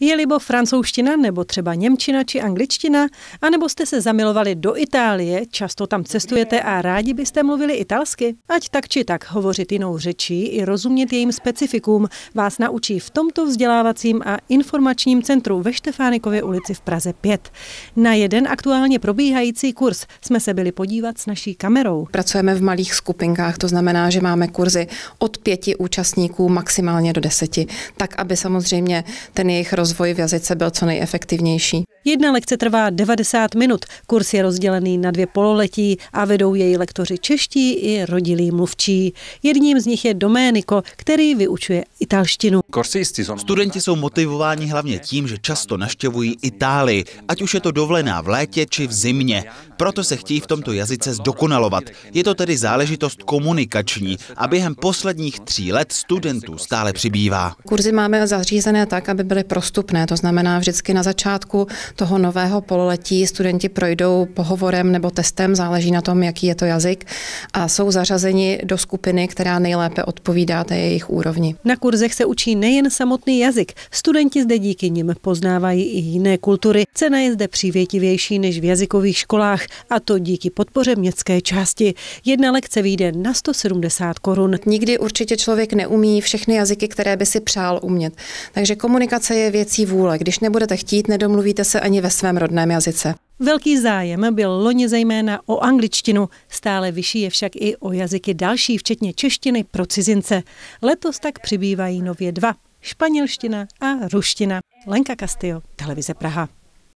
Je libo francouzština nebo třeba němčina či angličtina? A nebo jste se zamilovali do Itálie, často tam cestujete a rádi byste mluvili italsky? Ať tak či tak hovořit jinou řečí i rozumět jejím specifikům vás naučí v tomto vzdělávacím a informačním centru ve Štefánikově ulici v Praze 5. Na jeden aktuálně probíhající kurz jsme se byli podívat s naší kamerou. Pracujeme v malých skupinkách, to znamená, že máme kurzy od pěti účastníků maximálně do deseti, tak aby samozřejmě ten jejich roz rozvoj v jazyce byl co nejefektivnější. Jedna lekce trvá 90 minut, kurz je rozdělený na dvě pololetí a vedou jej lektoři čeští i rodilí mluvčí. Jedním z nich je Doméniko, který vyučuje italštinu. Studenti jsou motivováni hlavně tím, že často naštěvují Itálii, ať už je to dovolená v létě či v zimě. Proto se chtějí v tomto jazyce zdokonalovat. Je to tedy záležitost komunikační a během posledních tří let studentů stále přibývá. Kurzy máme zařízené tak, aby byly prostě postupné. To znamená, vždycky na začátku toho nového pololetí studenti projdou pohovorem nebo testem, záleží na tom, jaký je to jazyk, a jsou zařazeni do skupiny, která nejlépe odpovídá té jejich úrovni. Na kurzech se učí nejen samotný jazyk, studenti zde díky nim poznávají i jiné kultury. Cena je zde přívětivější než v jazykových školách, a to díky podpoře městské části. Jedna lekce vyjde na 170 korun. Nikdy určitě člověk neumí všechny jazyky, které by si přál umět. Takže komunikace je věc věcí vůle. Když nebudete chtít, nedomluvíte se ani ve svém rodném jazyce. Velký zájem byl loni zejména o angličtinu, stále vyšší je však i o jazyky další, včetně češtiny pro cizince. Letos tak přibývají nově dva, španělština a ruština. Lenka Castillo, Televize Praha.